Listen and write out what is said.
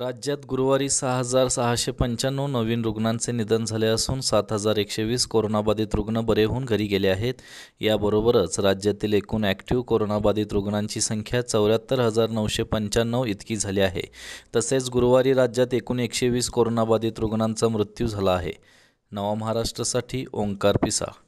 राज्यात गुरुवारी सहा हजार सहाशे पंच्याण्णव नवीन रुग्णांचे निधन झाले असून सात हजार एकशे वीस कोरोनाबाधित रुग्ण बरे होऊन घरी गेले आहेत याबरोबरच राज्यातील एकूण ॲक्टिव्ह कोरोनाबाधित रुग्णांची संख्या चौऱ्याहत्तर हजार नऊशे पंच्याण्णव इतकी झाली आहे तसेच गुरुवारी राज्यात एकूण एकशे वीस कोरोनाबाधित रुग्णांचा मृत्यू झाला आहे नवा महाराष्ट्रासाठी ओंकार पिसा